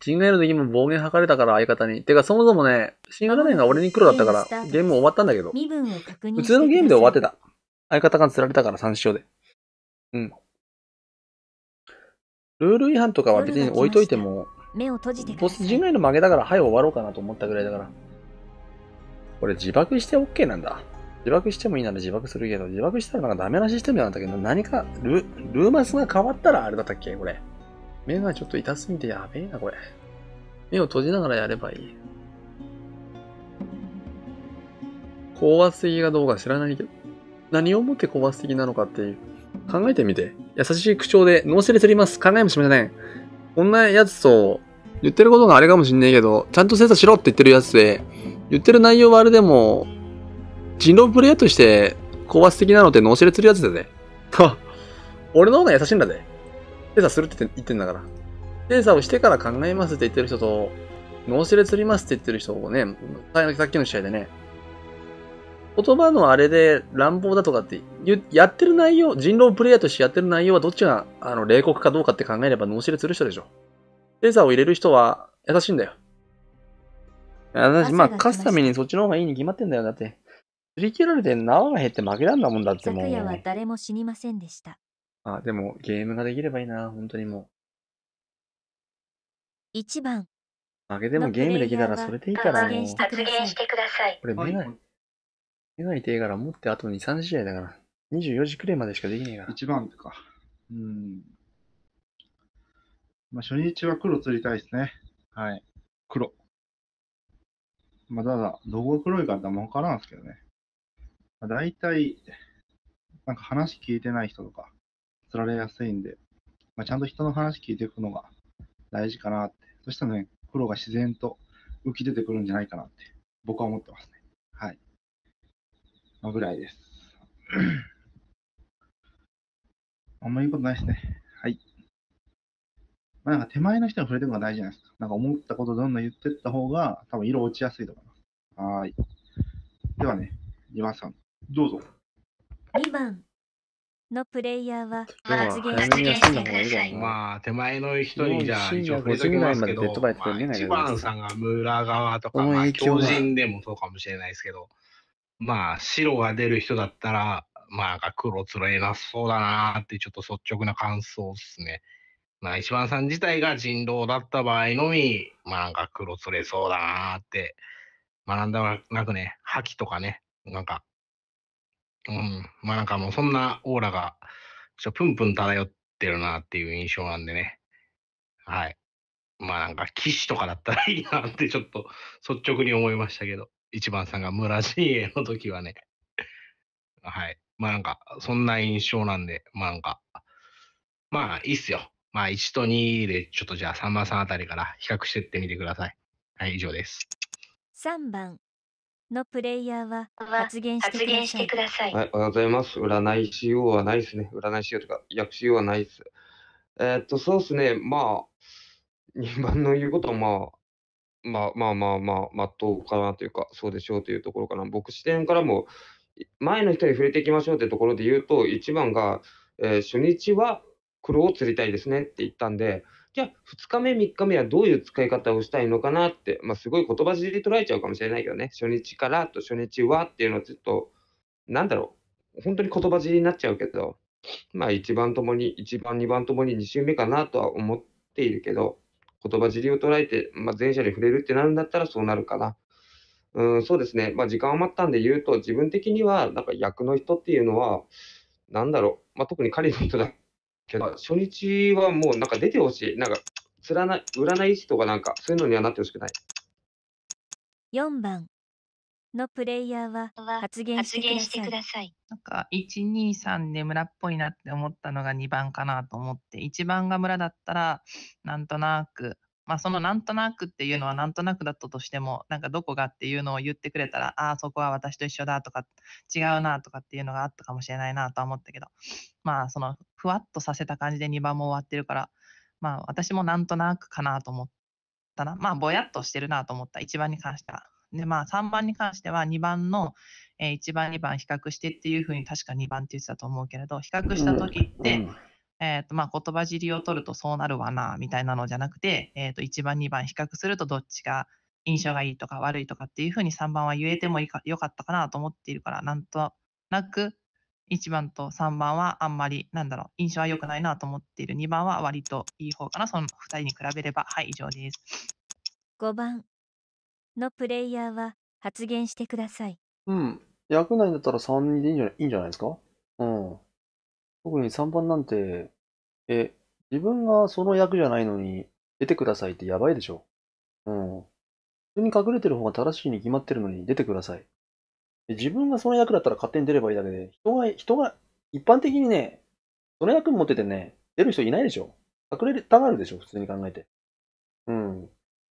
ジンガエルの時も暴言吐かれたから相方に。てかそもそもね、新型年が俺に黒だったからゲーム終わったんだけど、普通のゲームで終わってた。相方が釣られたから3勝で。うん。ルール違反とかは別に置いといても、目を閉じてボス陣外の負けだから、はい、終わろうかなと思ったぐらいだから。これ自爆して OK なんだ。自爆してもいいなら自爆するけど、自爆したらなんかダメなシステムなんだけど、何かル、ルーマスが変わったらあれだったっけこれ。目がちょっと痛すぎてやべえな、これ。目を閉じながらやればいい。高圧的がどうか知らないけど、何をもって高圧的なのかっていう。考えてみて。優しい口調で、脳死で釣ります。考えもしません。こんなやつと、言ってることがあれかもしんないけど、ちゃんと精査しろって言ってるやつで、言ってる内容はあれでも、人狼プレイヤーとして、高圧的なのって脳死で釣るやつだぜ。は俺の方が優しいんだぜ。精査するって言ってんだから。精査をしてから考えますって言ってる人と、脳死で釣りますって言ってる人をね、さっきの試合でね、言葉のあれで乱暴だとかってやってる内容、人狼プレイヤーとしてやってる内容はどっちがあの冷酷かどうかって考えれば脳死で釣る人でしょ。レーザーを入れる人は優しいんだよ。私、まあ、勝つためにそっちの方がいいに決まってんだよ。だって、振り切られて縄が減って負けらんだもんだってもう。昨夜は誰も死にませんでした。あ、でもゲームができればいいな、本当にも1番あげでもゲームできたらそれでいいから、もう。発言してください。これ目ない。がない手から持ってあと2、3試合だから。24時くらいまでしかできねえから。一番とか。うん。まあ、初日は黒釣りたいですね。はい。黒。まあ、ただ、どこが黒いかってあんま分からんすけどね。まあ、大体、なんか話聞いてない人とか、釣られやすいんで、まあ、ちゃんと人の話聞いていくのが大事かなって。そしたらね、プロが自然と浮き出てくるんじゃないかなって、僕は思ってますね。はい。まあ、ぐらいです。あんまりいいことないですね。はい。まあ、なんか手前の人に触れてるのが大事じゃないですか。なんか思ったことどんどん言ってった方が、多分色落ちやすいと思います。はい。ではね、2番さん、どうぞ。2番、のプレイヤーは発言してください。まあ、手前の人にじゃあ、一応触れときますけど、まあ、一番さんが村側とか、まあ、強人でもそうかもしれないですけど、まあ、白が出る人だったら、まあ、なんか黒つれなそうだなって、ちょっと率直な感想ですね。まあ、一番さん自体が人狼だった場合のみ、まあ、なんか黒つれそうだなって、まあ、なんだなくね、覇気とかね、なんかうん。まあなんかもうそんなオーラが、ちょっとプンプン漂ってるなっていう印象なんでね。はい。まあなんか、騎士とかだったらいいなって ちょっと率直に思いましたけど、一番さんが村陣営の時はね。はい。まあなんか、そんな印象なんで、まあなんか、まあいいっすよ。まあ1と2でちょっとじゃあ3番さんあたりから比較してってみてください。はい、以上です。3番。のプレイヤーは発言してください。はい、おはようございます。占いしようはないですね。占いしようとか、訳しようはないです。えー、っと、そうですね。まあ、2番の言うことは、まあ、まあまあまあまあ、まっとうかなというか、そうでしょうというところかな。僕視点からも、前の人に触れていきましょうというところで言うと、1番が、えー、初日は黒を釣りたいですねって言ったんで、じゃあ2日目、3日目はどういう使い方をしたいのかなって、まあ、すごい言葉尻で捉えちゃうかもしれないけどね、初日からと初日はっていうのはちょっと、なんだろう、本当に言葉尻になっちゃうけど、まあ1番ともに、1番、2番ともに2週目かなとは思っているけど、言葉尻を捉えて、まあ、前者に触れるってなるんだったらそうなるかな。うん、そうですね、まあ、時間余ったんで言うと、自分的には、なんか役の人っていうのは、なんだろう、まあ、特に彼の人だけど、初日はもうなんか出てほしい。なんか、占い、占い師とかなんか、そういうのにはなってほしくない。4番のプレイヤーは発言してください。なんか123で村っぽいなって思ったのが2番かなと思って1番が村だったらなんとなくまあ、そのなんとなくっていうのはなんとなくだったとしても、なんかどこがっていうのを言ってくれたら、ああ、そこは私と一緒だとか、違うなとかっていうのがあったかもしれないなとは思ったけど、まあ、そのふわっとさせた感じで2番も終わってるから、まあ、私もなんとなくかなと思ったな。まあ、ぼやっとしてるなと思った、1番に関しては。で、まあ、3番に関しては2番の、えー、1番、2番比較してっていうふうに確か2番って言ってたと思うけれど、比較した時って、うんうんえと、まあ、言葉尻を取るとそうなるわな、みたいなのじゃなくて、えと、1番、2番比較するとどっちが印象がいいとか悪いとかっていうふうに3番は言えてもいかよかったかなと思っているから、なんとなく1番と3番はあんまり、なんだろう、印象は良くないなと思っている2番は割といい方かな、その2人に比べれば。はい、以上です。5番のプレイヤーは発言してください。うん。役内だったら3人でいいんじゃないいいんじゃないですかうん。特に3番なんて、え、自分がその役じゃないのに、出てくださいってやばいでしょ。うん。普通に隠れてる方が正しいに決まってるのに出てください。自分がその役だったら勝手に出ればいいだけで、人が、人が、一般的にね、その役持っててね、出る人いないでしょ。隠れたがるでしょ、普通に考えて。うん。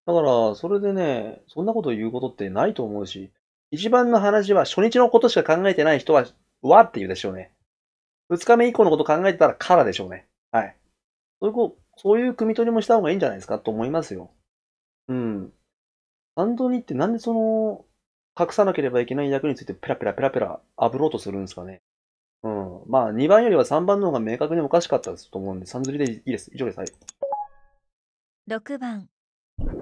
だから、それでね、そんなこと言うことってないと思うし、一番の話は初日のことしか考えてない人は、わって言うでしょうね。2日目以降のこと考えてたらからでしょうね。はい。そういうこ、そういう組み取りもした方がいいんじゃないですかと思いますよ。うん。アンドニってなんでその、隠さなければいけない役についてペラペラペラペラ炙ろうとするんですかね。うん。まあ、2番よりは3番の方が明確におかしかったですと思うんで、ン釣りでいいです。以上です。はい。6番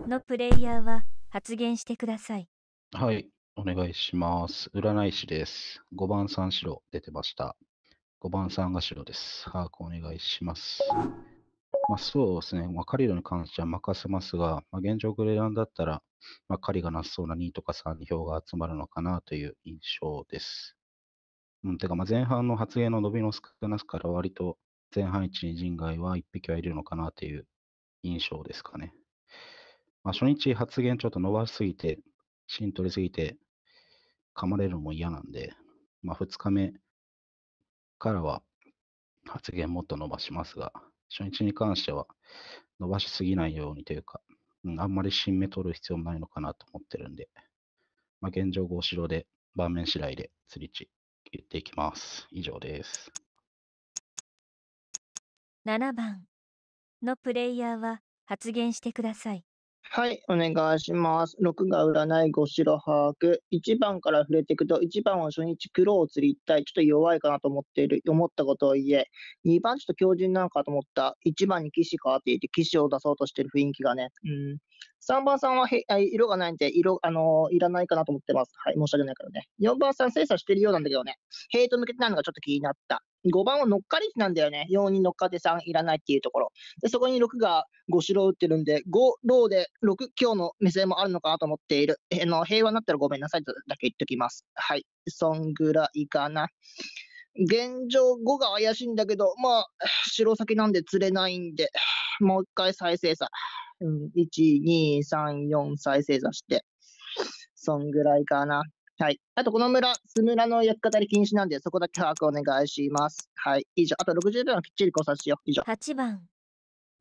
のプレイヤーは発言してください。はい。お願いします。占い師です。5番三四郎出てました。5番さんが白です。把握お願いします。まあ、そうですね。まあ、狩野に関しては任せますが、まあ、現状グレランだったら、まあ、狩がなさそうな2とか3に票が集まるのかなという印象です。うん、てか、まあ、前半の発言の伸びの少なすから割と前半一に人外は1匹はいるのかなという印象ですかね。まあ、初日発言ちょっと伸ばしすぎて、芯取りすぎて、噛まれるのも嫌なんで、まあ、2日目、からは発言もっと伸ばしますが、初日に関しては伸ばしすぎないようにというか、あんまり新芽取る必要もないのかなと思ってるんで、まあ、現状後ろで盤面次第で釣り地言っていきます。以上です。7番のプレイヤーは発言してください。はい、お願いします。6が占い、5白把握。1番から触れていくと、1番は初日黒を釣りたい。ちょっと弱いかなと思っている。思ったことを言え。2番ちょっと強靭なのかと思った。1番に騎士かって言って騎士を出そうとしてる雰囲気がね。うん。3番さんはへ色がないんで、色、あのー、いらないかなと思ってます。はい、申し訳ないからね。4番さん精査してるようなんだけどね。ヘイト向けてないのがちょっと気になった。5番を乗っかりなんだよね。4に乗っかって3いらないっていうところ。で、そこに6が5白打ってるんで、5ローで6今日の目線もあるのかなと思っている。えの平和になったらごめんなさいとだけ言っときます。はい。そんぐらいかな。現状5が怪しいんだけど、まあ、白先なんで釣れないんで、もう一回再生さ。うん、1、2、3、4再生さして。そんぐらいかな。はい。あと、この村、ス村の焼き語り禁止なんで、そこだけ把握お願いします。はい。以上。あと60秒はきっちり考察しよう。以上。8番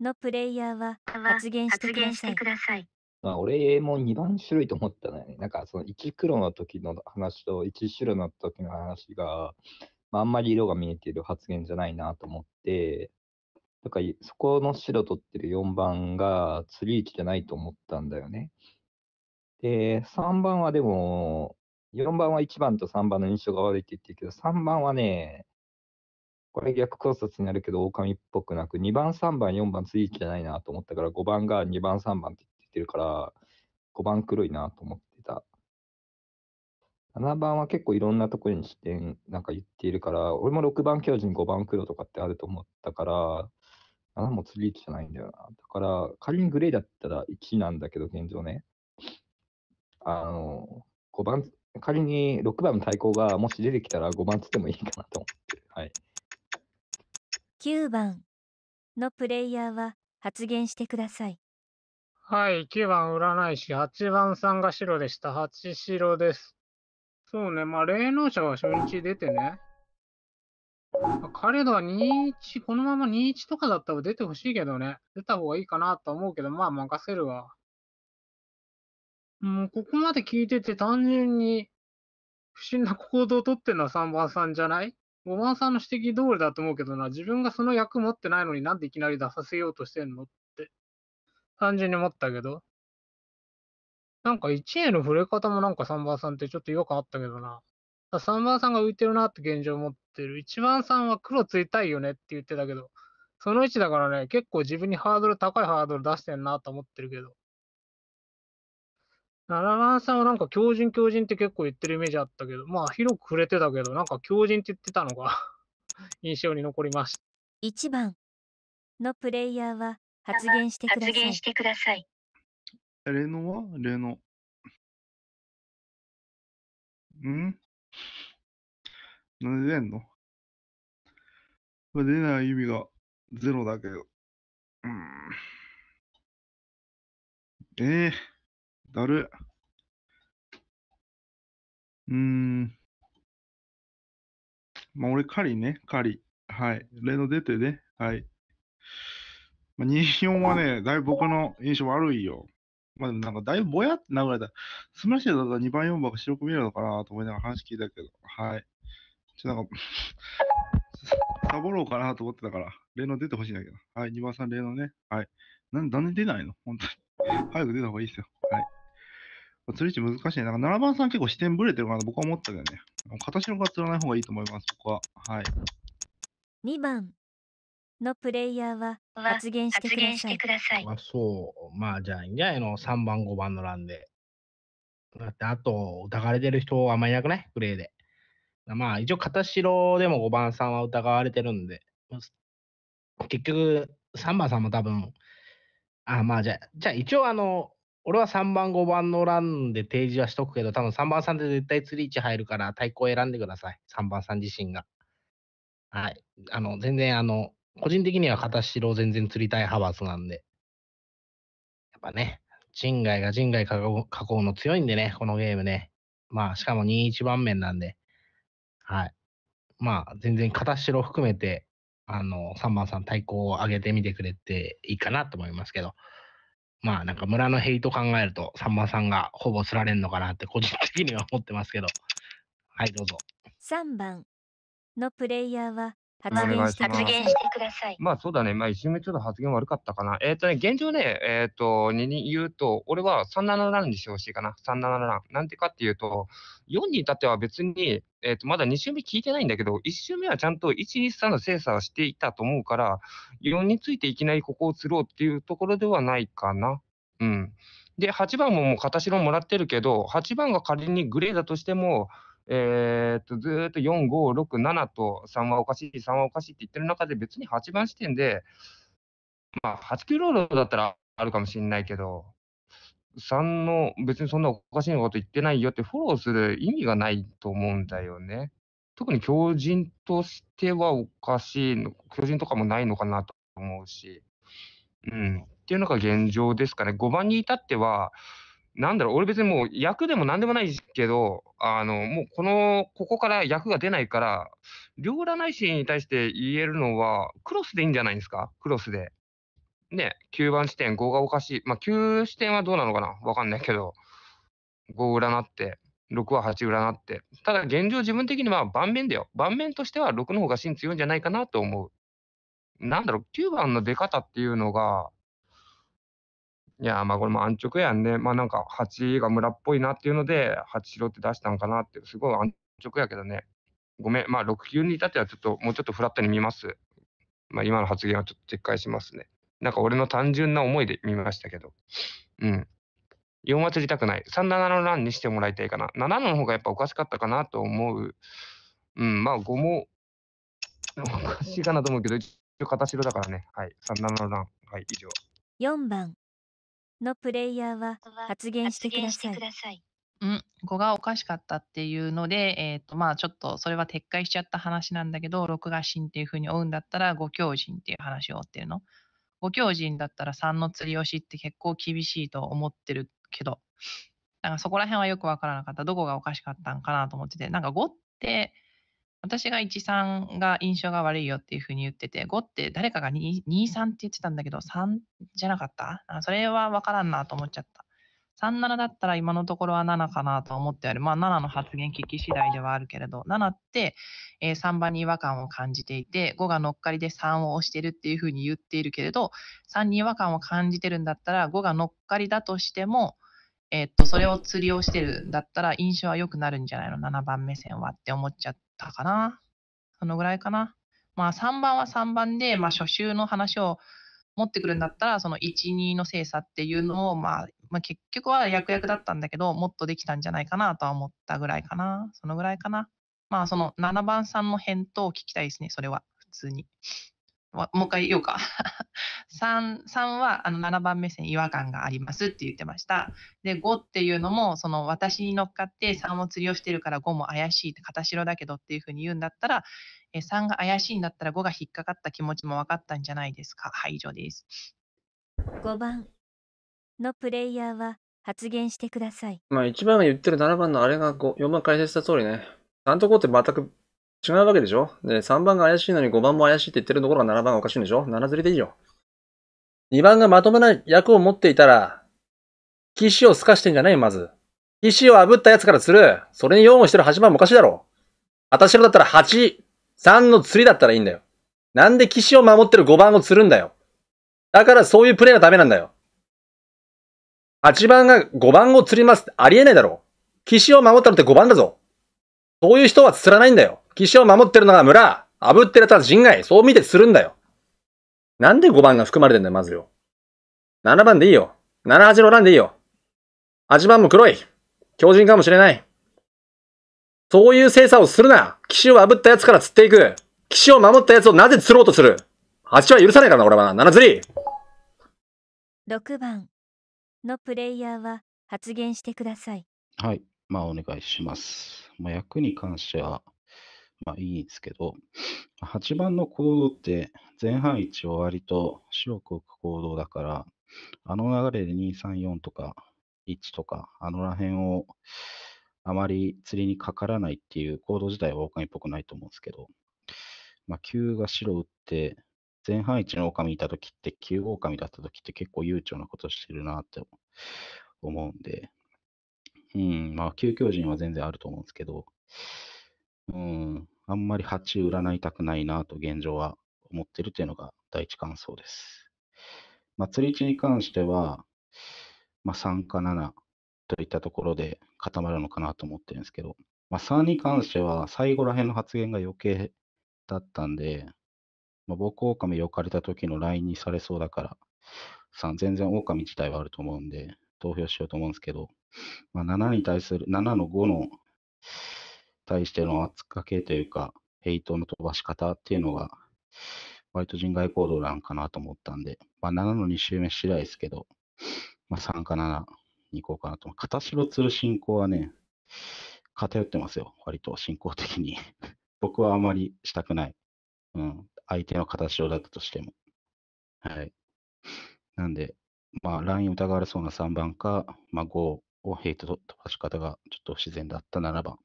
のプレイヤーは発言してください。まあ、俺も2番種類と思ったね。なんか、その1黒の時の話と1白の時の話が、まあ、あんまり色が見えている発言じゃないなと思って、だからそこの白取ってる4番が釣り位置じゃないと思ったんだよね。で、3番はでも、4番は1番と3番の印象が悪いって言ってるけど、3番はね、これ逆考察になるけど、狼っぽくなく、2番、3番、4番、ツイーじゃないなと思ったから、5番が2番、3番って言ってるから、5番黒いなと思ってた。7番は結構いろんなところに視点なんか言っているから、俺も6番教授に5番黒とかってあると思ったから、7もツリーじゃないんだよな。だから、仮にグレーだったら1なんだけど、現状ね。あの、5番仮に6番の対抗がもし出てきたら5番つってもいいかなと思って、はい、9番のプレイヤーは発言してください。はい、9番占い師、8番さんが白でした。8白です。そうね、まあ霊能者は初日出てね。彼らは21、このまま21とかだったら出てほしいけどね。出た方がいいかなと思うけど、まあ任せるわ。もうここまで聞いてて単純に不審な行動をとってるのは3番さんじゃない ?5 番さんの指摘通りだと思うけどな、自分がその役持ってないのになんでいきなり出させようとしてんのって、単純に思ったけど。なんか1への触れ方もなんか3番さんってちょっと違和感あったけどな。3番さんが浮いてるなって現状持ってる。1番さんは黒ついたいよねって言ってたけど、その位置だからね、結構自分にハードル高いハードル出してんなと思ってるけど。奈良さんはなんか狂人狂人って結構言ってるイメージあったけど、まあ広く触れてたけど、なんか狂人って言ってたのが 印象に残りました。1番のプレイヤーは発言してください。発言してください。レノはレノ。んなんで出んの出ない意味がゼロだけど。うん。ええーだる。うーん。まあ、俺、りね、り。はい。例の出てね。はい。まあ、2、4はね、だいぶ僕の印象悪いよ。まあ、でもなんか、だいぶぼやって流れた。すましシュだったら2番、4番が白く見えるのかなと思いながら話聞いたけど。はい。ちょ、っとなんかサボろうかなと思ってたから、例の出てほしいんだけど。はい。2番3、例のね。はい。なん、なんで出ないの本当に。早く出た方がいいですよ。はい。釣り値難しいなんか7番さん結構視点ぶれてるかなと僕は思ったけどね。形のが釣らない方がいいと思います、こは。はい。2番のプレイヤーは発言してください。さい。まあそう。まあじゃあいいんじゃないの ?3 番、5番の欄で。だってあと、疑われてる人はあんまいなくないプレイで。まあ一応、片城でも5番さんは疑われてるんで。結局、3番さんも多分、あまあじゃあ、じゃあ一応あの、俺は3番、5番の欄で提示はしとくけど、多分3番さんで絶対釣り位置入るから、対抗選んでください。3番さん自身が。はい。あの、全然、あの、個人的には片白全然釣りたい派閥なんで。やっぱね、人外が人外加工の強いんでね、このゲームね。まあ、しかも2、1番面なんで。はい。まあ、全然片白含めて、あの、3番さん対抗を上げてみてくれていいかなと思いますけど。まあなんか村のヘイト考えると、さんまさんがほぼ釣られんのかなって個人的には思ってますけど。はい、どうぞ。3番のプレイヤーは発言してください。まあそうだね。まあ目ちょっと発言悪かったかな。えっ、ー、とね、現状ね、えっ、ー、と、2に言うと、俺は37 7にしてほしいかな。37 7なんてかっていうと、4に至っては別に、えっ、ー、と、まだ2周目聞いてないんだけど、1周目はちゃんと1、2、3の精査をしていたと思うから、4についていきなりここを釣ろうっていうところではないかな。うん。で、8番ももう片白もらってるけど、8番が仮にグレーだとしても、えー、っとずっと4、5、6、7と3はおかしい、3はおかしいって言ってる中で、別に8番視点で、まあ、8キローだったらあるかもしれないけど、3の別にそんなおかしいこと言ってないよってフォローする意味がないと思うんだよね。特に強靭としてはおかしいの、強靭とかもないのかなと思うし、うん、っていうのが現状ですかね。5番に至っては、なんだろう、俺別にもう役でも何でもないけど、あの、もうこの、ここから役が出ないから、両占い師に対して言えるのは、クロスでいいんじゃないですかクロスで。ね、9番地点、5がおかしい。まあ、9視点はどうなのかなわかんないけど、5占って、6は8占って。ただ現状自分的には盤面だよ。盤面としては6の方が芯強いんじゃないかなと思う。なんだろう、9番の出方っていうのが、いやまあこれも安直やんね。まあなんか蜂が村っぽいなっていうので、蜂色って出したんかなって、すごい安直やけどね。ごめん、まあ6級に至ってはちょっともうちょっとフラットに見ます。まあ今の発言はちょっと撤回しますね。なんか俺の単純な思いで見ましたけど。うん。4は釣りたくない。3、7の欄にしてもらいたいかな。7の方がやっぱおかしかったかなと思う。うん、まあ5もおかしいかなと思うけど、一応片白だからね。はい。3、7の欄。はい、以上。4番。のプレイヤーは発言してください。うん、語がおかしかったっていうので、えっ、ー、と、まあちょっとそれは撤回しちゃった話なんだけど、録画神っていうふうに追うんだったら、五教人っていう話を追ってるの。五教人だったら3の釣り押しって結構厳しいと思ってるけど、なんかそこら辺はよくわからなかった。どこがおかしかったんかなと思ってて、なんか5って、私が1、3が印象が悪いよっていうふうに言ってて、5って誰かが2、3って言ってたんだけど、3じゃなかったあそれはわからんなと思っちゃった。3、7だったら今のところは7かなと思ってある。まあ7の発言聞き次第ではあるけれど、7って、えー、3番に違和感を感じていて、5が乗っかりで3を押してるっていうふうに言っているけれど、3に違和感を感じてるんだったら、5が乗っかりだとしても、えっと、それを釣りをしてるんだったら印象は良くなるんじゃないの ?7 番目線はって思っちゃったかなそのぐらいかなまあ3番は3番で、まあ初週の話を持ってくるんだったら、その1、2の精査っていうのを、まあ、まあ、結局は役役だったんだけど、もっとできたんじゃないかなとは思ったぐらいかな。そのぐらいかな。まあその7番さんの返答を聞きたいですね、それは。普通に。もう一回言おうか。3、3はあの7番目線違和感がありますって言ってました。で、5っていうのも、その私に乗っかって3を釣りをしてるから5も怪しいって、片白だけどっていうふうに言うんだったら、え3が怪しいんだったら5が引っかかった気持ちも分かったんじゃないですか。はい、以上です。5番のプレイヤーは発言してください。まあ1番が言ってる7番のあれが4番解説した通りね。なとこって全く違うわけでしょで、3番が怪しいのに5番も怪しいって言ってるところが7番がおかしいんでしょ ?7 釣りでいいよ。2番がまともな役を持っていたら、騎士を透かしてんじゃないまず。騎士を炙ったやつから釣る。それに4をしてる8番もおかしいだろ。あたしろだったら8、3の釣りだったらいいんだよ。なんで騎士を守ってる5番を釣るんだよ。だからそういうプレイがダメなんだよ。8番が5番を釣りますってありえないだろ。岸を守ったのって5番だぞ。そういう人は釣らないんだよ。騎士を守ってるのが村。炙ってる奴は人外。そう見て釣るんだよ。なんで5番が含まれてんだよ、まずよ。7番でいいよ。7、8の欄でいいよ。8番も黒い。強人かもしれない。そういう精査をするな。騎士を炙った奴から釣っていく。騎士を守った奴をなぜ釣ろうとする。8は許さないからな、俺はな。7釣り。6番のプレイヤーは発言してください。はい。まあ、お願いします。まあ、役に関しては、まあいいんですけど、8番の行動って前半1を割と白く置く行動だから、あの流れで2、3、4とか1とか、あのら辺をあまり釣りにかからないっていう行動自体は狼っぽくないと思うんですけど、まあ、9が白打って、前半1の狼いた時って、9狼だった時って結構悠長なことしてるなって思うんで、うん、まあ、旧教人は全然あると思うんですけど、うん、あんまり蜂占いたくないなと現状は思ってるというのが第一感想です。まあ、釣り地に関しては、まあ、3か7といったところで固まるのかなと思ってるんですけど、まあ、3に関しては最後ら辺の発言が余計だったんで、まあ、僕、狼をかれた時の LINE にされそうだから、さ全然狼自体はあると思うんで、投票しようと思うんですけど、まあ、7に対する、7の5の対しての圧かけというか、ヘイトの飛ばし方っていうのが、割と人外行動なんかなと思ったんで、まあ、7の2周目次第ですけど、まあ、3か7に行こうかなと。片白鶴進行はね、偏ってますよ、割と進行的に。僕はあまりしたくない。うん。相手の形をだったとしても。はい。なんで、まあ、ライン疑われそうな3番か、まあ、5をヘイト飛ばし方がちょっと自然だった7番、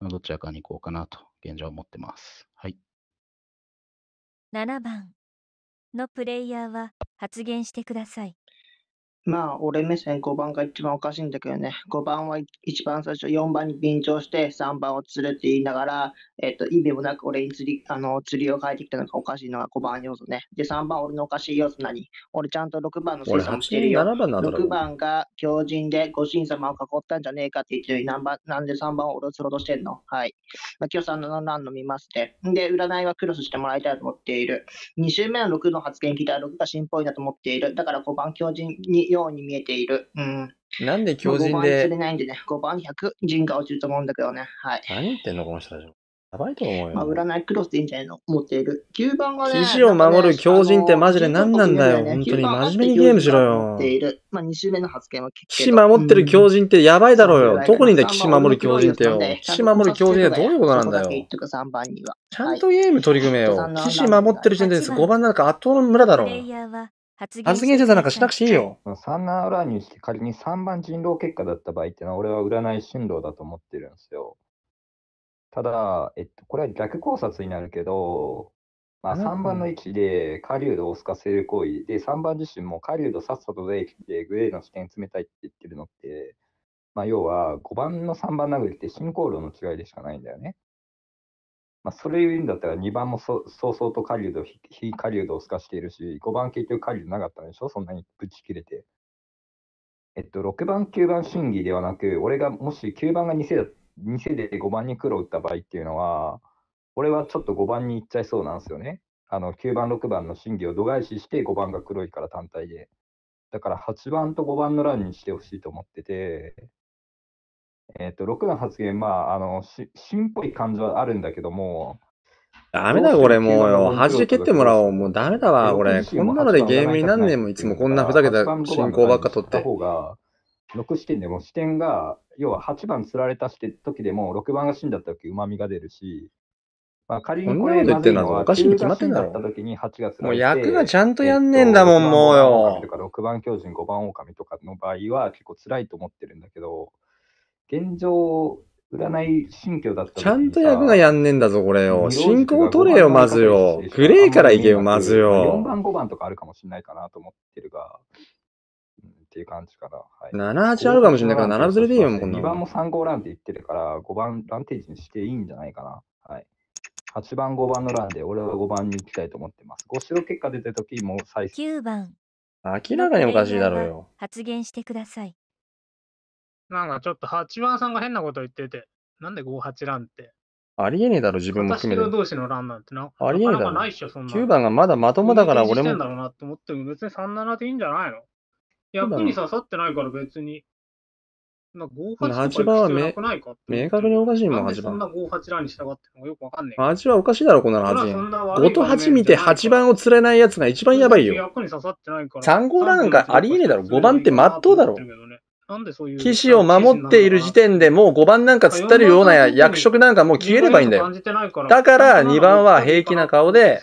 どちらかに行こうかなと、現状思ってます。はい。7番のプレイヤーは発言してください。まあ、俺目線5番が一番おかしいんだけどね。5番は一番最初、4番に便乗して、3番を釣るって言いながら、えっと、意味もなく俺に釣り、あの、釣りを変えてきたのがおかしいのが5番要素ね。で、3番俺のおかしい要素何俺ちゃんと6番の生産してるよ。番なんだ6番が強人でご神様を囲ったんじゃねえかって言ってる何なんで3番を俺を釣ろうとしてんのはい。まあ、今日3の何の見ますね。で、占いはクロスしてもらいたいと思っている。2周目の6の発言聞いたら6が新っぽいなと思っている。だから5番強人にように見えている。うん。なんで強人で。5番釣れないんでね、5番100人が落ちると思うんだけどね。はい。何言ってんの、この人たち。やばいと思うよ、まあ、占いクロスでいいんじゃないの持っている。9番がね。棋を守る強人ってマジで何なんだよ。本当に真面目にゲームしろよ。まあ、2周目の発言は結士守ってる強人ってやばいだろうよ。うどこにいんだよ、士守る強人ってよ。棋士守る強人ってどういうことなんだよ。ちゃんとゲーム取り組めよ。棋士守ってる時点です。5番なんか圧倒の村だろう。発言発言者さんなんかしなくていいよ。サンナ・ウラーニュして仮に3番人狼結果だった場合ってのは、俺は占い振動だと思ってるんですよ。ただ、えっと、これは逆考察になるけど、まあ、3番の位置で狩人をすかせる行為で、3番自身も狩人さっさと出てきて、グレーの視点冷たいって言ってるのって、まあ、要は5番の3番殴りって進行路の違いでしかないんだよね。まあ、それ言うんだったら2番もそ早々と狩人、非狩人を透かしているし、5番結局狩人なかったんでしょそんなにぶち切れて。えっと、6番、9番審議ではなく、俺がもし9番が偽だ偽で5番に黒を打った場合っていうのは、俺はちょっと5番に行っちゃいそうなんですよね。あの9番、6番の審議を度外視して5番が黒いから単体で。だから8番と5番の欄にしてほしいと思ってて、えっ、ー、と、6の発言、まあ、あの、し、しんぽい感じはあるんだけども、ダメだ、これもうよ。端で蹴ってもらおう。もうダメだわ、これ。こんなのでゲームに何年もいつもこんなふざけた進行ばっか取って。方が、6視点でも視点が、要は8番釣られた時でも、6番が死んだ時、うまみが出るし、まあ、仮にこれってるのは、おかしいに決まってんだろ。もう役がちゃんとやんねえんだもん、もうよ。6番巨人、5番狼とかの場合は結構辛いと思ってるんだけど、現状、占い信教だったちゃんと役がやんねんだぞ、これよ。進行取れよ、まずよ。グレーからいけよ、まずよ。4番、5番とかあるかもしれないかなと思ってるが、うん、っていう感じかな。はい、7、8あるかもしれないから、7ずれでいいよ、もうこんな2番も3 5ランって言ってるから、5番ランテージにしていいんじゃないかな。はい。8番、5番のランで、俺は5番に行きたいと思ってます。5勝結果出た時も最初。9番。明らかにおかしいだろうよ。発言してください。なんかちょっと8番さんが変なこと言ってて、なんで58ランって。ありえねえだろ、自分も含めて。同士のランなんてな、ありえねえだろ9番がまだまともだから俺も。だろうなって思っても別に37でいいんじゃないの役に刺さってないから別に。8とか明確におかしいもん、なんで8そん番。な58ランにってのよくわかんねえ。8はおかしいだろ、この8番。5と8見て8番を釣れないやつが一番やばいよ。3 5ランがありえねえだろ5番って真っ当だろ。なんでそういう。騎士を守っている時点でもう5番なんか釣ったるような役職なんかもう消えればいいんだよ。だから2番は平気な顔で、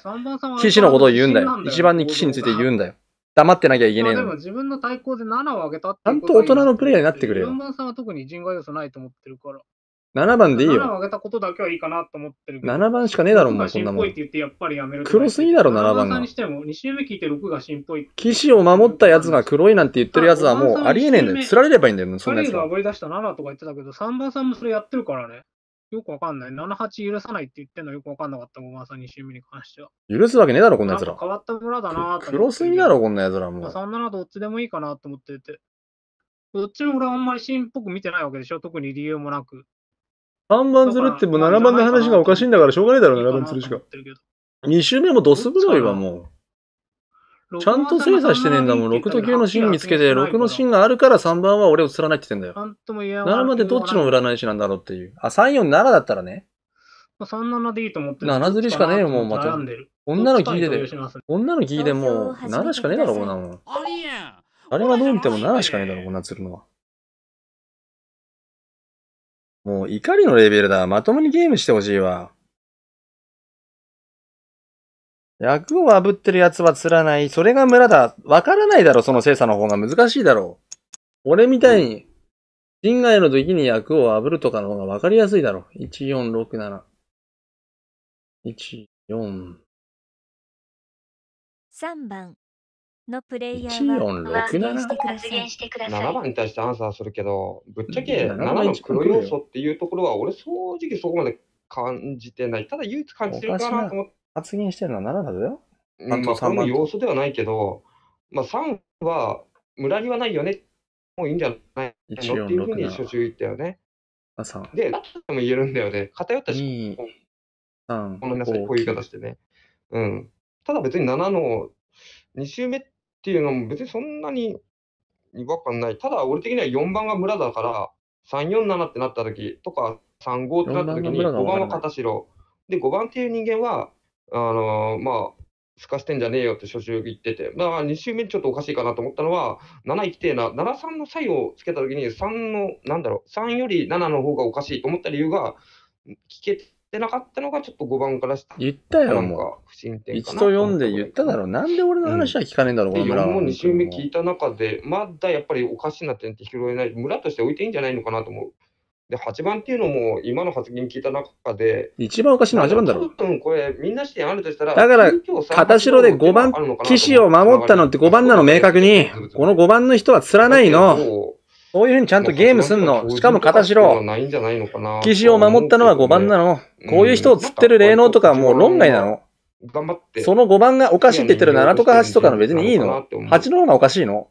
騎士のことを言うんだよ。1番に騎士について言うんだよ。黙ってなきゃいけねえの。でも自分の対抗で7を上げたちゃんと大人のプレイヤーになってくれよ。4番さんは特に人外要素ないと思ってるから。7番でいいよ。7番上げたことだけはいいかなと思ってるけど。7番しかねえだろ、もうそんなもん。黒すぎだろ、7番が。周目聞いて6が新っぽい。騎士を守ったやつが黒いなんて言ってるやつはもうありえねえんだよ。釣られればいいんだよ、そんなやつ。が暴れ出した7とか言ってたけど、3番さんもそれやってるからね。よくわかんない。7、8許さないって言ってんのよくわかんなかった、5番さん2周目に関しては。許すわけねえだろ、こんなつら。変わった村だな黒すぎだろ、こんなつらもう。3、7どっちでもいいかなと思ってて。どっちも俺はあんまりシーっぽく見てないわけでしょ特に理由もなく。3番ずるっても7番の話がおかしいんだからしょうがないだろう、7番ずるしか。2周目もドス黒いわ、もう。ちゃんと精査してねえんだもん。6と9の芯見つけて、6の芯があるから3番は俺を釣らないって言ってんだよ。7までどっちの占い師なんだろうっていう。あ、3、4、7だったらね。37でいいと思ってる。7ずりしかねえよ、もうまた。女の聞いてて。女の聞いてもう、7しかねえだろ、こんなもん。あれはどう見ても7しかねえだろ、こんな釣るのは。もう怒りのレベルだ。まともにゲームしてほしいわ。役を炙ってる奴は釣らない。それが村だ。わからないだろ、その精査の方が難しいだろう。俺みたいに、人外の時に役を炙るとかの方がわかりやすいだろう。1467。14。3番。のプレイヤーは発言してください。7番に対してアンサーするけど、ぶっちゃけ7の黒要素っていうところは、俺、正直そこまで感じてない。ただ、唯一感じてるかなと思って。発言してるのは7だぜよ。まあ、この要素ではないけど、まあ、3は、村ラはないよね。もういいんじゃないのっていうふうに初週言ったよね。で、何とも言えるんだよね。偏ったし、ごめんなさい、こういう言い方してね。うん。ただ別に7の2週目っていうのも別にそんなに違和感ない。ただ、俺的には4番が村だから、347ってなった時とか、35ってなった時に、5番は片白。で、5番っていう人間は、あのー、まあ、すかしてんじゃねえよって初週言ってて、だから2週目ちょっとおかしいかなと思ったのは、7行きてえな、73の差異をつけたときに、3の、なんだろう、3より7の方がおかしいと思った理由が、聞けってなかったのが、ちょっと5番からし言ったよ、んか不審点かな。と4で言っただろう。なんで俺の話は聞かねえんだろう、うん、この村は。も2周目聞いた中で、まだやっぱりおかしな点って拾えない。村として置いていいんじゃないのかなと思う。で、8番っていうのも、今の発言聞いた中で、一番おかしいのは8番だろ。分これ、みんな視点あるとしたら、だから、片白で5番、騎士を守ったのって5番なの、明確に。この5番の人は釣らないの。そういうふうにちゃんとゲームすんの。しかも片白。士を守ったのは5番なの。こういう人を釣ってる霊能とかもう論外なの。頑張って。その5番がおかしいって言ってる7とか8とかの別にいいの。8の方がおかしいの。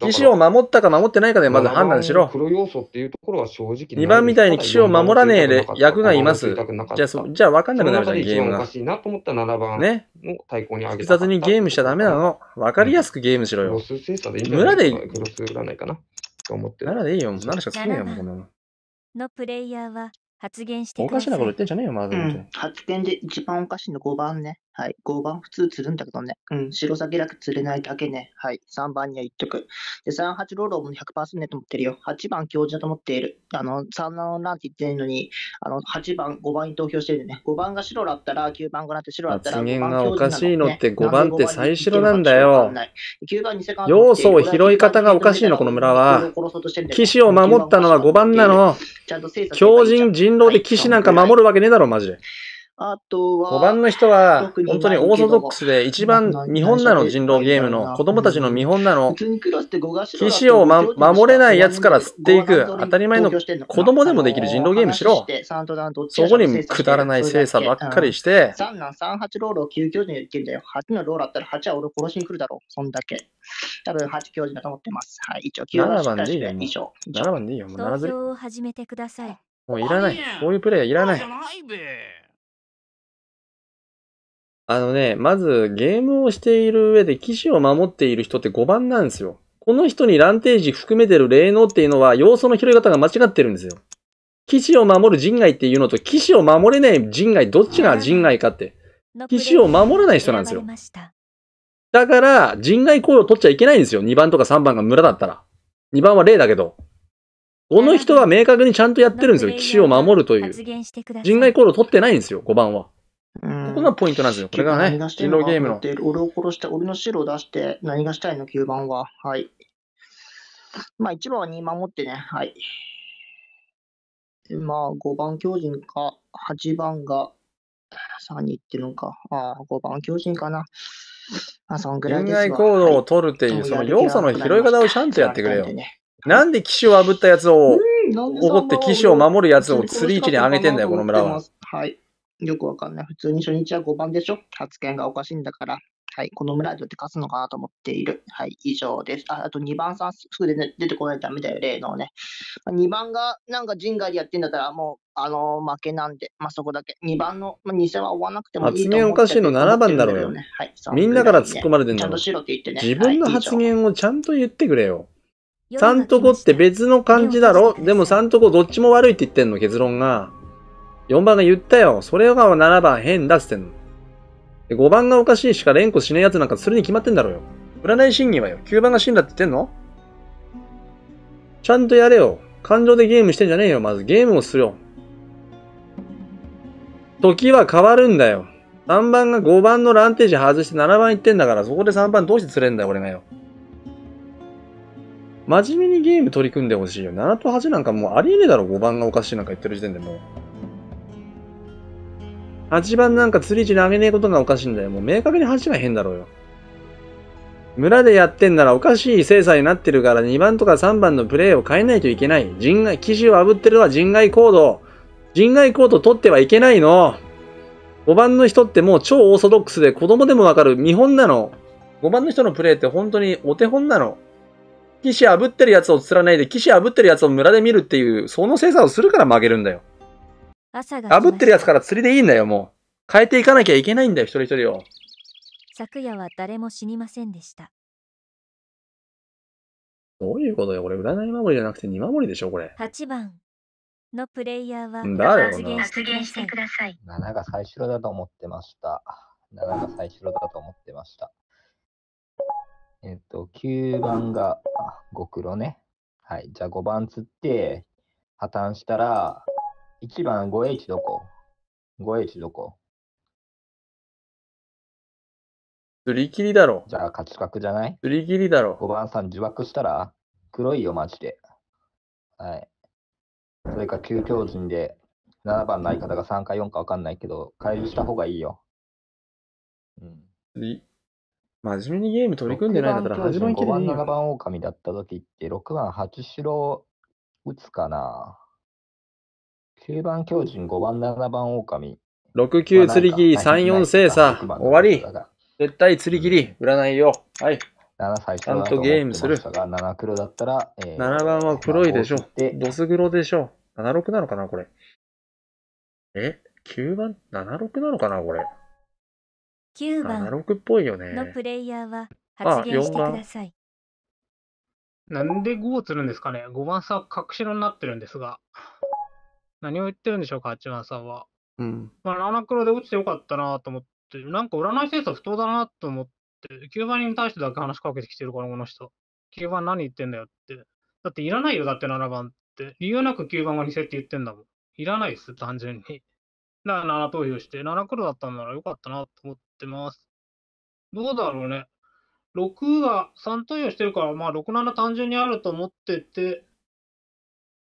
騎士を守ったか守ってないかでまず判断しろ。黒要素っていうところは正直2番みたいに騎士を守らねえ役がいます。じゃあ、じゃあ分かんなくなるじゃん、ゲームが。おかしいなと思った番ね。複雑にゲームしちゃダメなの。分かりやすくゲームしろよ。村で、か思って。ならでいいよ。ならしか作んねえよ、んの。プレイヤーは発言しておかしなこと言ってんじゃねえよ、まず、うん。発言で一番おかしいの5番ね。はい。5番普通釣るんだけどね。うん。白鷺楽釣れないだけね。はい。3番には言っとく。で、38ロールも100%ねと思ってるよ。8番教授だと思っている。あの、3のなんて言ってんのに、あの、8番、5番に投票してるね。5番が白だったら、9番がなって白だったら、発言がおかしいのって、5番って最白なんだよ。要素を拾い方がおかしいの、この村は。騎士を守ったのは5番なの。強人人狼で騎士なんか守るわけねえだろ、マジで。あとは、5番の人は、本当にオーソドックスで、一番日本なの人狼ゲームの、子供たちの見本なの、騎士を、ま、守れない奴から吸っていく、当たり前の子供でもできる人狼ゲームしろ。そこにくだらない精査ばっかりして、3難38ロールを救急時に言っんだよ。8のロールあったら8は俺殺しに来るだろう。そんだけ。多分8教授だと思ってます。はい、一応9番でいいよ。7番でいいよ。もう7番でいいよ。もういらない。こういうプレイはいらない。あのね、まずゲームをしている上で騎士を守っている人って5番なんですよ。この人にランテージ含めてる霊能っていうのは要素の拾い方が間違ってるんですよ。騎士を守る人外っていうのと騎士を守れない人外、どっちが人外かって。騎士を守らない人なんですよ。だから、人外行為を取っちゃいけないんですよ。2番とか3番が村だったら。2番は霊だけど。この人は明確にちゃんとやってるんですよ。騎士を守るという。人外行為を取ってないんですよ、5番は。ここがポイントなんですよ。これがね、人狼ゲームの。俺を殺して、俺の白を出して、何がしたいの、9番は。はい。まあ、1番は2守ってね、はい。まあ、5番強人か、8番が3に行ってるのか。ああ、5番強人かな。まあ、そんぐらいですわ。恋愛行動を取るっていう、はい、その要素の拾い方をちゃんとやってくれよ。なんで騎士を炙ったやつを、怒って騎士を守るやつを釣り位置に上げてんだよ、この村は。はい。よくわかんない。普通に初日は5番でしょ発言がおかしいんだから。はい。この村でどうやって勝つのかなと思っている。はい。以上です。ああと2番さん、すぐで、ね、出てこないとダメだよ、例のね。2番がなんか人外でやってんだったら、もう、あのー負けなんで、まあ、そこだけ。2番の、まあ、2戦は追わなくてもいい発言おかしいの7番だろうよ。ね、はい、みんなから突っ込まれてんだちゃんとって言ってね。自分の発言をちゃんと言ってくれよ。3と5って別の感じだろでも3と5どっちも悪いって言ってんの、結論が。4番が言ったよ。それが7番変だっってんの。で、5番がおかしいしか連呼しねえやつなんかそれに決まってんだろうよ。占い審議はよ。9番が死んだって言ってんのちゃんとやれよ。感情でゲームしてんじゃねえよ。まずゲームをするよ。時は変わるんだよ。3番が5番のランテージ外して7番行ってんだから、そこで3番どうして釣れんだよ、俺がよ。真面目にゲーム取り組んでほしいよ。7と8なんかもうありえねえだろ、5番がおかしいなんか言ってる時点でもう。8番なんか釣り位置に上げねえことがおかしいんだよ。もう明確に8番変だろうよ。村でやってんならおかしい精査になってるから2番とか3番のプレーを変えないといけない。人外、記事を炙ってるのは人外行動。人外行動取ってはいけないの。5番の人ってもう超オーソドックスで子供でもわかる見本なの。5番の人のプレーって本当にお手本なの。騎士炙ってるやつを釣らないで、騎士炙ってるやつを村で見るっていう、その精査をするから負けるんだよ。朝が炙ってるやつから釣りでいいんだよ、もう。変えていかなきゃいけないんだよ、一人一人を。昨夜は誰も死にませんでした。どういうことよ、これ占い守りじゃなくて二守りでしょ、これ。8番のプレイヤーは発言してください。7が最初だと思ってました。7が最初だと思ってました。えっと、9番が極黒ね。はい。じゃあ5番釣って、破綻したら、1番 5H どこ ?5H どこ釣り切りだろ。じゃあ勝ち確じゃない釣り切りだろ。5番さん、自爆したら黒いよ、マジで。はい。それか、急強陣で、7番の相方が3か4かわかんないけど、回避した方がいいよ。うん。真面目にゲーム取り組んでないんだったら、始まりきり5番、7番狼だった時って、6番、八白打つかな9番巨人、5番、7番狼。6、9釣り切り、3、4精査。終わり。絶対釣り切り、占いよ。はい。ちゃんとゲームする。7黒だったら、えー、7番は黒いでしょ。ドス黒でしょ。76なのかな、これ。え ?9 番 ?76 なのかな、これ。9番76っぽいよね。のプレイヤーは発言してください。なんで5を釣るんですかね ?5 番さ、隠し色になってるんですが。何を言ってるんでしょうか、八幡さんは。うん。まあ、ラナクロで落ちてよかったなと思って、なんか占いセンス不当だなと思って、9番に対してだけ話しかけてきてるから、この人。9番何言ってんだよって。だっていらないよ、だって7番って。理由なく9番が偽って言ってんだもん。いらないです、単純に。だから7投票して、7黒だったんならよかったなと思ってます。どうだろうね。6が3投票してるから、まあ6、7単純にあると思ってて、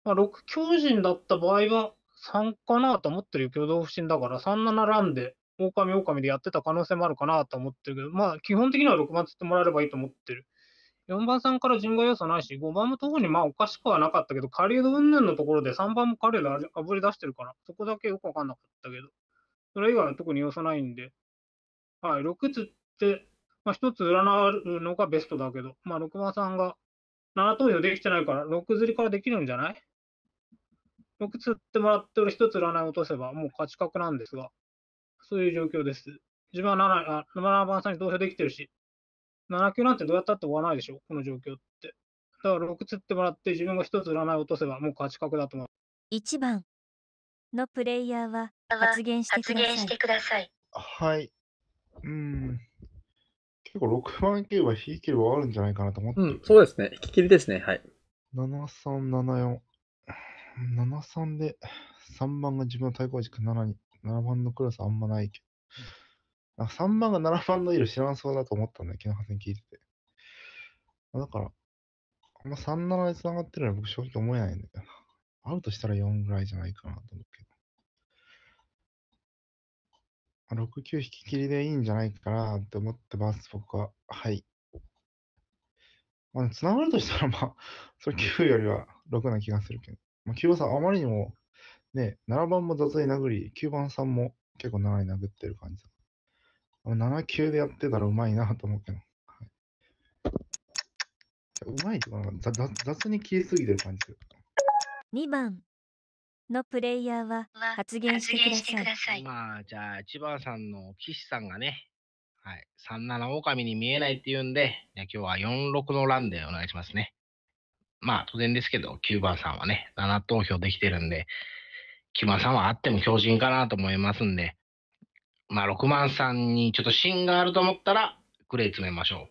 まあ、6強陣だった場合は3かなと思ってるよ、挙動不審だから、3、7ランで、狼狼でやってた可能性もあるかなと思ってるけど、まあ、基本的には6番釣ってもらえればいいと思ってる。4番さんから順外要素ないし、5番も特にまあおかしくはなかったけど、カリウド云々のところで3番もカリウドあぶり出してるから、そこだけよくわかんなかったけど、それ以外は特に要素ないんで、はい、6つって、まあ1つ占うのがベストだけど、まあ6番さんが7投票できてないから、6釣りからできるんじゃない僕釣ってもらってる一つ占い落とせばもう勝ち確なんですが、そういう状況です。自分は 7, 7番さんに同票できてるし、7級なんてどうやったって終わらないでしょ、この状況って。だから6釣ってもらって自分が1つ占い落とせばもう勝ち確だと思う。1番のプレイヤーは発言してください。はい。うん。結構6番切れば引き切りはあるんじゃないかなと思って、うん、そうですね。引き切りですね。はい。7374。73で3番が自分の対抗軸7に、7番のクラスあんまないけど、なんか3番が7番の色知らんそうだと思ったんだよ、昨日発言聞いてて。だから、あんま37で繋がってるのは僕正直思えないんだけどあるとしたら4ぐらいじゃないかなと思うけど。6、9引き切りでいいんじゃないかなって思ってます、僕は。はい。まあ、繋がるとしたら、まあ、それ9よりは6な気がするけど。まあ、さん、あまりにも、ね、7番も雑に殴り、9番さんも結構長い殴ってる感じ7球でやってたらうまいなと思うけど。はい、うまいとかなんか雑に消えすぎてる感じする。2番のプレイヤーは発言してください。まあ、じゃあ、1番さんの岸さんがね、はい、37狼に見えないっていうんで、今日は46のンでお願いしますね。まあ当然ですけど、9番さんはね、7投票できてるんで、木村さんはあっても強準かなと思いますんで、まあ6番さんにちょっと芯があると思ったら、グレー詰めましょう。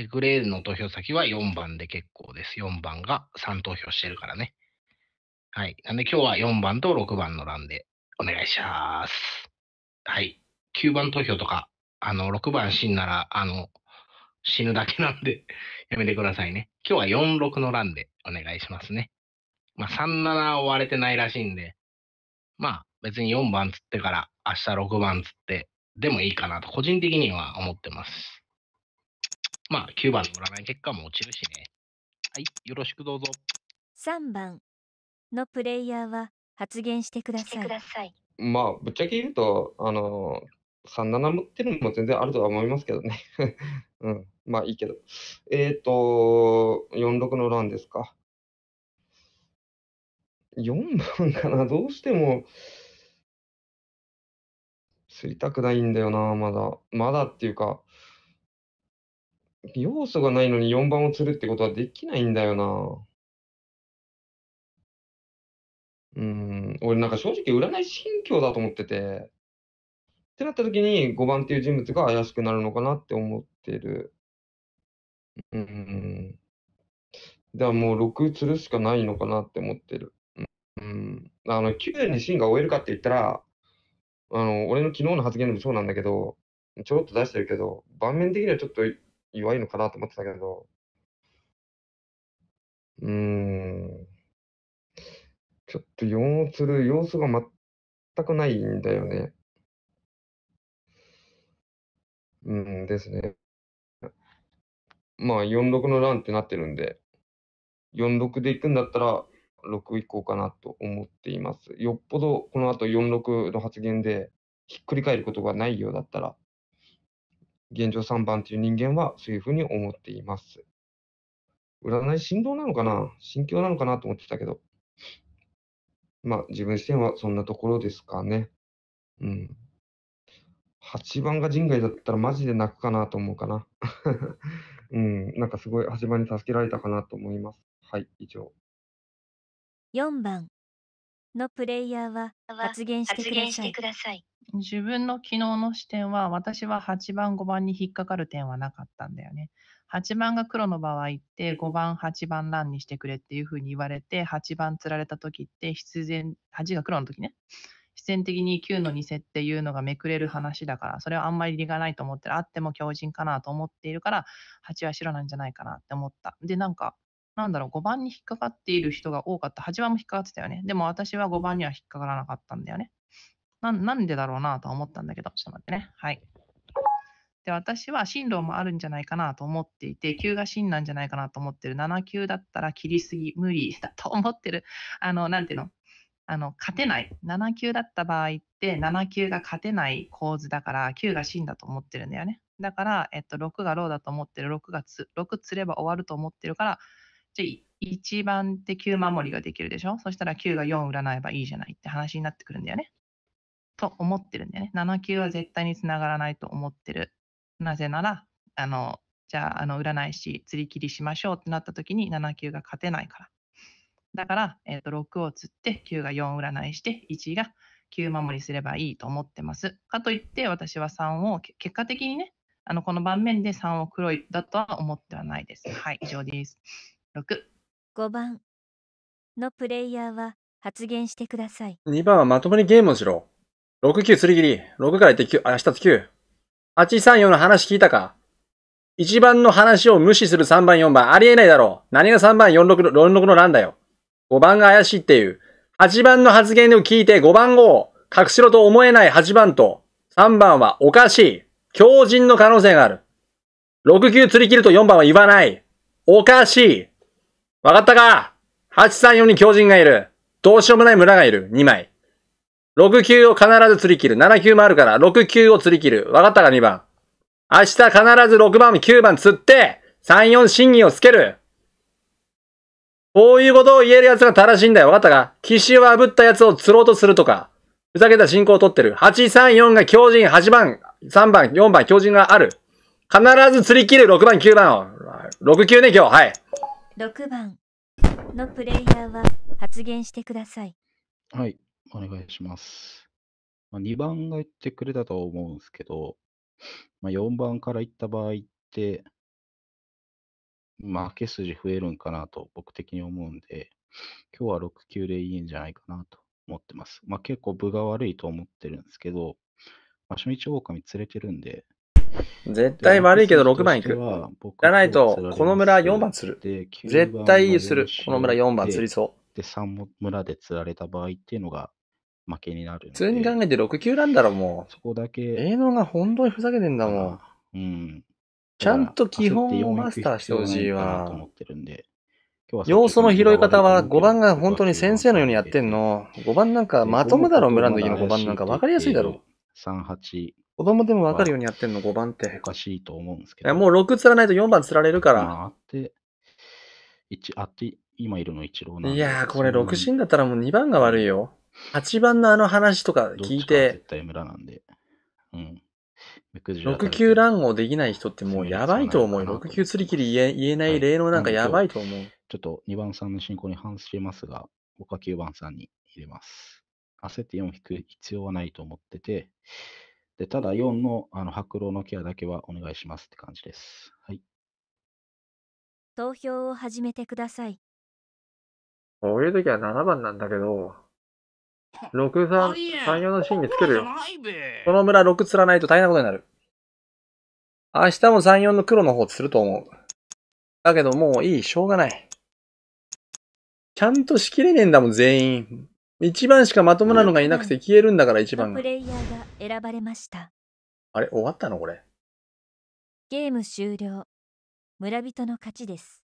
で、グレーの投票先は4番で結構です。4番が3投票してるからね。はい。なんで今日は4番と6番の欄でお願いします。はい。9番投票とか、あの、6番芯なら、あの、死ぬだけなんで やめてくださいね。今日は46の欄でお願いしますね。まあ、37追われてないらしいんで、まあ、別に4番つってから明日6番つってでもいいかなと、個人的には思ってます。まあ、9番乗らない結果も落ちるしね。はい、よろしくどうぞ。3番のプレイヤーは発言してください。まあ、ぶっちゃけ言うと、あの、37持ってるのも全然あるとは思いますけどね。うん。まあいいけど。えっ、ー、と、46の欄ですか。4番かなどうしても、釣りたくないんだよな、まだ。まだっていうか、要素がないのに4番を釣るってことはできないんだよな。うん、俺なんか正直占い信教だと思ってて、ってなった時に5番っていう人物が怪しくなるのかなって思ってる。うん。だからもう6つるしかないのかなって思ってる。うん。あの、9に芯が終えるかって言ったら、あの、俺の昨日の発言でもそうなんだけど、ちょろっと出してるけど、盤面的にはちょっと弱いのかなと思ってたけど、うーん。ちょっと4を釣る要素が全くないんだよね。うん、ですね。まあ、46の乱ってなってるんで、46で行くんだったら、6行こうかなと思っています。よっぽどこの後46の発言でひっくり返ることがないようだったら、現状3番という人間はそういうふうに思っています。占い振動なのかな心境なのかなと思ってたけど。まあ自分視点はそんなところですかね。うん。8番が人外だったらマジで泣くかなと思うかな。うん、なんかすごい8番に助けられたかなと思います。はい、以上。4番のプレイヤーは発言してください。自分の昨日の視点は私は8番5番に引っかかる点はなかったんだよね。8番が黒の場合って5番8番ランにしてくれっていうふうに言われて8番釣られた時って必然8が黒の時ね必然的に9の偽っていうのがめくれる話だから、それはあんまり理がないと思ってる。あっても強靭かなと思っているから、8は白なんじゃないかなって思った。で、なんか、なんだろう、5番に引っかかっている人が多かった。8番も引っかかってたよね。でも私は5番には引っかからなかったんだよね。ななんでだろうなと思ったんだけど、ちょっと待ってね。はい。で、私は進路もあるんじゃないかなと思っていて、9が真なんじゃないかなと思ってる。7級だったら切りすぎ、無理だと思ってる。あの、なんていうのあの勝てない7級だった場合って7級が勝てない構図だから9が真だと思ってるんだよねだから、えっと、6がローだと思ってる6がつ6釣れば終わると思ってるからじゃあ1番って9守りができるでしょそしたら9が4占えばいいじゃないって話になってくるんだよねと思ってるんだよね7級は絶対につながらないと思ってるなぜならあのじゃああの占い師釣り切りしましょうってなった時に7級が勝てないからだから、えー、と6を釣って9が4占いして1が9守りすればいいと思ってます。かといって私は3を結果的にねあのこの盤面で3を黒いだとは思ってはないです。はい以上です。65番のプレイヤーは発言してください。2番はまともにゲームをしろ。69すり切り。6から行って9、あ、下と9。834の話聞いたか ?1 番の話を無視する3番4番。ありえないだろう。何が3番46の、46の欄だよ。5番が怪しいっていう。8番の発言を聞いて5番を隠しろと思えない8番と3番はおかしい。狂人の可能性がある。6級釣り切ると4番は言わない。おかしい。わかったか ?834 に狂人がいる。どうしようもない村がいる。2枚。6級を必ず釣り切る。7級もあるから、6級を釣り切る。わかったか ?2 番。明日必ず6番、9番釣って、3、4審議をつける。こういうことを言える奴が正しいんだよ。わかったか騎士を炙った奴を釣ろうとするとか。ふざけた進行を取ってる。834が強人、8番、3番、4番、強人がある。必ず釣り切る6番、9番を。6 9ね、今日。はい。6番のプレイヤーは発言してください。はい、お願いします。まあ、2番が言ってくれたと思うんですけど、まあ、4番から言った場合って、負け筋増えるんかなと僕的に思うんで、今日は6球でいいんじゃないかなと思ってます。まあ結構部が悪いと思ってるんですけど、まあ、初日狼連れてるんで、絶対悪いけど6番行く。じゃないと、この村4番釣る。絶対する。この村4番釣りそう。で、3村で釣られた場合っていうのが負けになる。普通に考えて6級なんだろ、もう。そこだけ。が本当にふざけてんだもん。うん。ちゃんと基本をマスターしてほしいわ。要素の拾い方は5番が本当に先生のようにやってんの。5番なんかまともだろ、村の時の5番なんか分かりやすいだろ。38。子供でも分かるようにやってんの、5番って。おかしいと思うんですけど。もう6釣らないと4番釣られるから。あって、あって、今いるの一郎いやー、これ6進だったらもう2番が悪いよ。8番のあの話とか聞いて。絶対村なんで。うん。6級乱合をできない人ってもうやばいと思う。6級釣り切り言え言えない例のなんかやばいと思う。ちょっと2番さんの進行に反しますが、僕は9番さんに入れます。焦って4を引く必要はないと思ってて、でただ4のあの白老のケアだけはお願いしますって感じです。はい。投票を始めてください。こういう時は7番なんだけど、6、3、3、4のシーンにつけるよ。この村6釣らないと大変なことになる。明日も3、4の黒の方釣ると思う。だけどもういい、しょうがない。ちゃんと仕切れねえんだもん、全員。一番しかまともなのがいなくて消えるんだから、一番が。プレイヤーが選ばれました。あれ、終わったのこれ。ゲーム終了。村人の勝ちです。